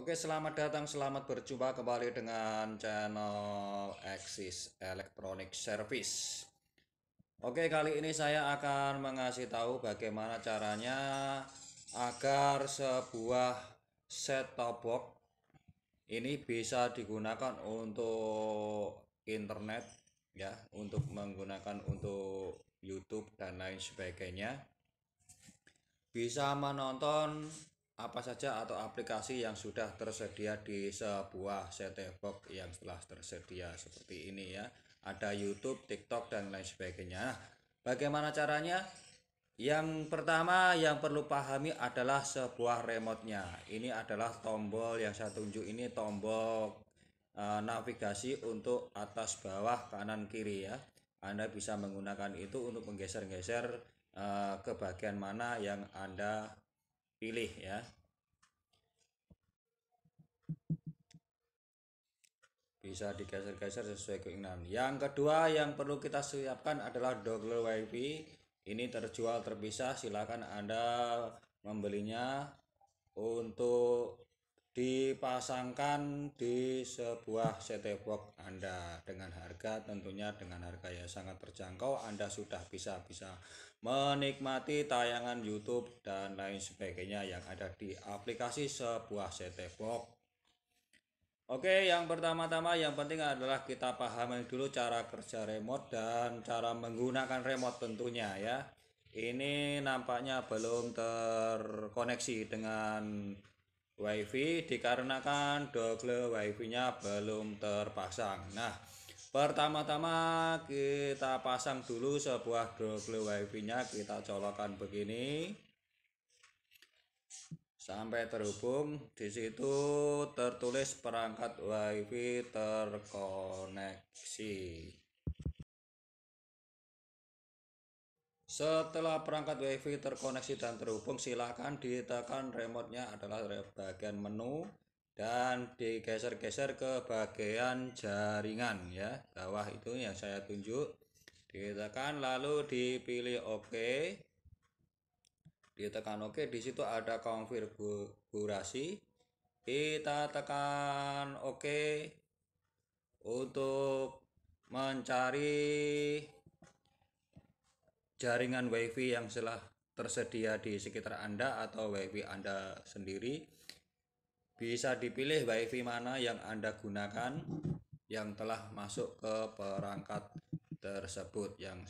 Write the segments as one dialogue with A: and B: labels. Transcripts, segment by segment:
A: Oke, selamat datang, selamat berjumpa kembali dengan channel Axis Electronic Service. Oke, kali ini saya akan mengasih tahu bagaimana caranya agar sebuah set top box ini bisa digunakan untuk internet ya, untuk menggunakan untuk YouTube dan lain sebagainya. Bisa menonton apa saja atau aplikasi yang sudah tersedia di sebuah set box yang telah tersedia seperti ini ya ada YouTube, TikTok dan lain sebagainya bagaimana caranya yang pertama yang perlu pahami adalah sebuah remote-nya ini adalah tombol yang saya tunjuk ini tombol e, navigasi untuk atas bawah kanan kiri ya Anda bisa menggunakan itu untuk menggeser-geser e, ke bagian mana yang Anda pilih ya bisa digeser-geser sesuai keinginan yang kedua yang perlu kita siapkan adalah dongle wifi ini terjual terpisah silakan anda membelinya untuk dipasangkan di sebuah CT box Anda dengan harga tentunya dengan harga yang sangat terjangkau Anda sudah bisa bisa menikmati tayangan YouTube dan lain sebagainya yang ada di aplikasi sebuah CT box Oke yang pertama-tama yang penting adalah kita pahami dulu cara kerja remote dan cara menggunakan remote tentunya ya ini nampaknya belum terkoneksi dengan wifi dikarenakan dongle wifi-nya belum terpasang. Nah, pertama-tama kita pasang dulu sebuah dongle wifi-nya kita colokan begini sampai terhubung di situ tertulis perangkat wifi terkoneksi Setelah perangkat WiFi terkoneksi dan terhubung, silakan ditekan remote-nya adalah bagian menu dan digeser-geser ke bagian jaringan ya. Bawah itu yang saya tunjuk. Ditekan lalu dipilih OK. Ditekan OK, di situ ada konfigurasi. Kita tekan OK untuk mencari jaringan WiFi yang telah tersedia di sekitar Anda atau WiFi Anda sendiri. Bisa dipilih WiFi mana yang Anda gunakan yang telah masuk ke perangkat tersebut yang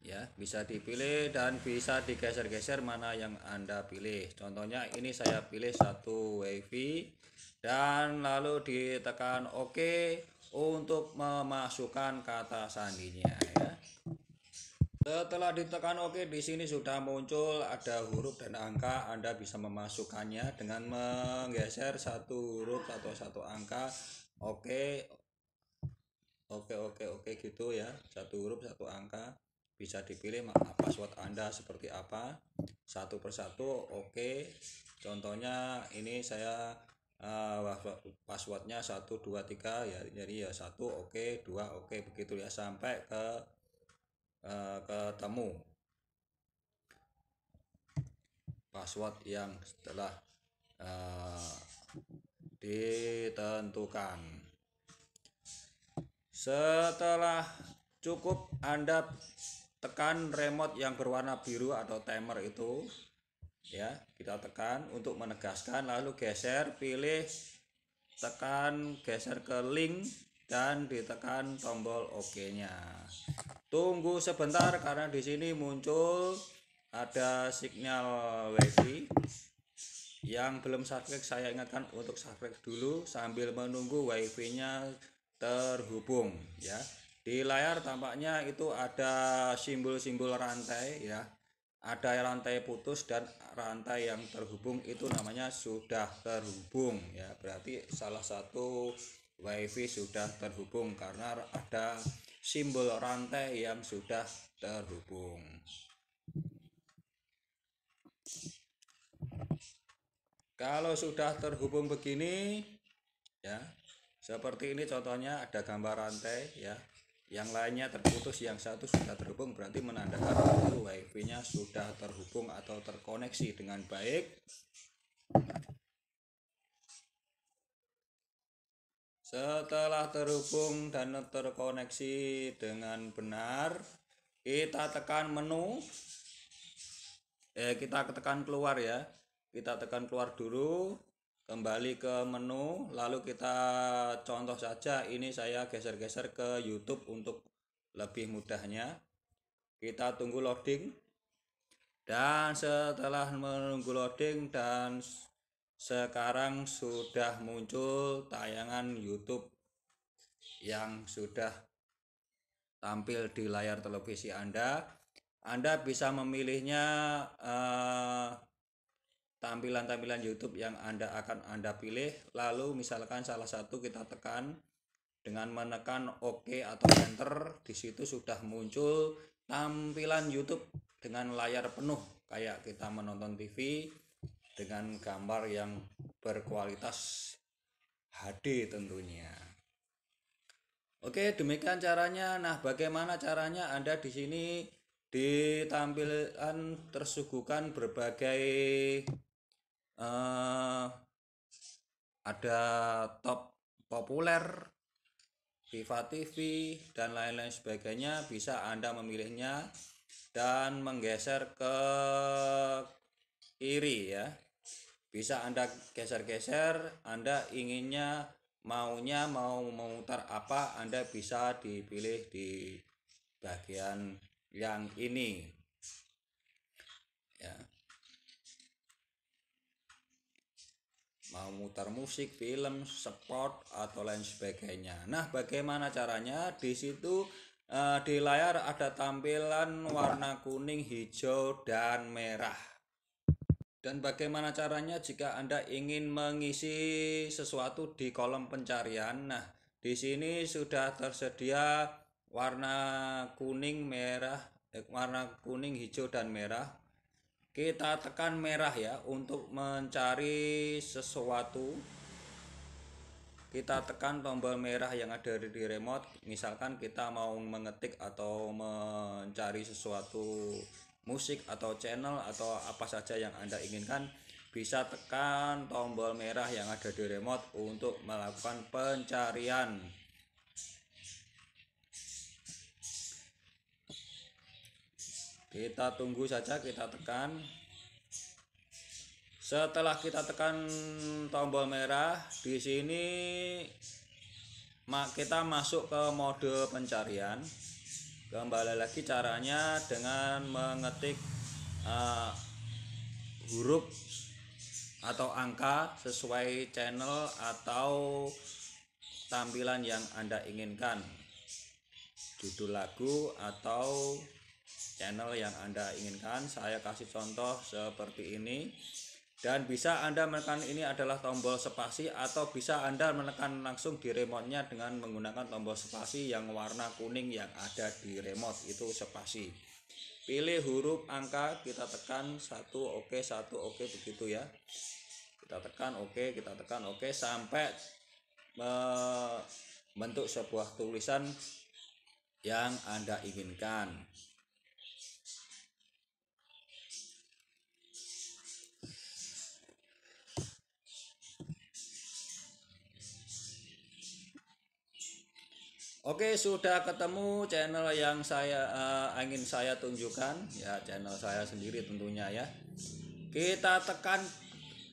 A: ya bisa dipilih dan bisa digeser-geser mana yang anda pilih contohnya ini saya pilih satu wifi dan lalu ditekan ok untuk memasukkan kata sandinya ya. Setelah ditekan Oke di sini sudah muncul ada huruf dan angka. Anda bisa memasukkannya dengan menggeser satu huruf atau satu angka. Oke, oke, oke, oke gitu ya. Satu huruf, satu angka. Bisa dipilih password Anda seperti apa. Satu persatu, oke. Contohnya ini saya uh, passwordnya 123 ya. Jadi ya satu oke, dua oke begitu ya sampai ke Eh, ketemu password yang setelah uh, ditentukan. Setelah cukup Anda tekan remote yang berwarna biru atau timer itu ya, kita tekan untuk menegaskan lalu geser pilih tekan geser ke link dan ditekan tombol OK-nya. ok nya Tunggu sebentar karena di sini muncul ada sinyal wifi yang belum subscribe saya ingatkan untuk subscribe dulu sambil menunggu wifi-nya terhubung ya di layar tampaknya itu ada simbol-simbol rantai ya ada rantai putus dan rantai yang terhubung itu namanya sudah terhubung ya berarti salah satu wifi sudah terhubung karena ada simbol rantai yang sudah terhubung. Kalau sudah terhubung begini, ya, seperti ini contohnya ada gambar rantai, ya, yang lainnya terputus, yang satu sudah terhubung berarti menandakan itu WiFi-nya sudah terhubung atau terkoneksi dengan baik. Setelah terhubung dan terkoneksi dengan benar, kita tekan menu. Eh, kita tekan keluar ya. Kita tekan keluar dulu, kembali ke menu, lalu kita contoh saja ini saya geser-geser ke YouTube untuk lebih mudahnya. Kita tunggu loading. Dan setelah menunggu loading dan sekarang sudah muncul tayangan YouTube yang sudah tampil di layar televisi Anda. Anda bisa memilihnya eh, tampilan-tampilan eh, YouTube yang Anda akan Anda pilih. Lalu misalkan salah satu kita tekan dengan menekan OK atau Enter, di situ sudah muncul tampilan YouTube dengan layar penuh kayak kita menonton TV dengan gambar yang berkualitas HD tentunya. Oke, demikian caranya. Nah, bagaimana caranya? Anda di sini ditampilkan tampilan tersuguhkan berbagai eh, ada top populer, Viva TV dan lain-lain sebagainya bisa Anda memilihnya dan menggeser ke kiri ya bisa Anda geser-geser, Anda inginnya maunya mau memutar apa, Anda bisa dipilih di bagian yang ini. Ya. Mau mutar musik, film, sport atau lain sebagainya. Nah, bagaimana caranya? Di situ eh, di layar ada tampilan warna kuning, hijau, dan merah. Dan bagaimana caranya jika Anda ingin mengisi sesuatu di kolom pencarian? Nah, di sini sudah tersedia warna kuning, merah, eh, warna kuning, hijau dan merah. Kita tekan merah ya untuk mencari sesuatu. Kita tekan tombol merah yang ada di remote. Misalkan kita mau mengetik atau mencari sesuatu musik atau channel atau apa saja yang Anda inginkan bisa tekan tombol merah yang ada di remote untuk melakukan pencarian kita tunggu saja kita tekan setelah kita tekan tombol merah di sini kita masuk ke mode pencarian kembali lagi caranya dengan mengetik uh, huruf atau angka sesuai channel atau tampilan yang Anda inginkan judul lagu atau channel yang Anda inginkan saya kasih contoh seperti ini dan bisa Anda menekan ini adalah tombol spasi atau bisa Anda menekan langsung di remote-nya dengan menggunakan tombol spasi yang warna kuning yang ada di remote itu spasi pilih huruf angka kita tekan satu oke okay, satu oke okay, begitu ya kita tekan oke okay, kita tekan oke sampai membentuk sebuah tulisan yang Anda inginkan Oke, sudah ketemu channel yang saya uh, eh, ingin saya tunjukkan, ya channel saya sendiri tentunya ya. Kita tekan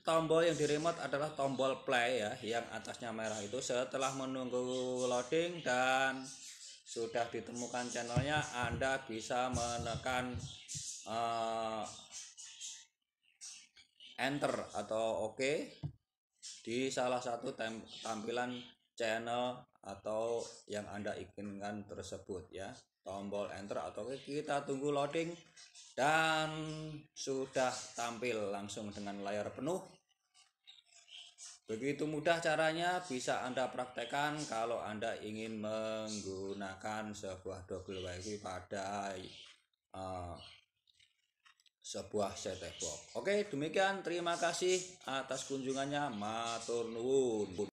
A: tombol yang di remote adalah tombol play ya, yang atasnya merah itu setelah menunggu loading dan sudah ditemukan channelnya, Anda bisa menekan uh, enter atau oke okay di salah satu tampilan channel atau yang Anda inginkan tersebut ya. Tombol enter atau kita tunggu loading dan sudah tampil langsung dengan layar penuh. Begitu mudah caranya bisa Anda praktekkan kalau Anda ingin menggunakan sebuah double wifi pada uh, sebuah set box. Oke, demikian terima kasih atas kunjungannya. Matur nuwun.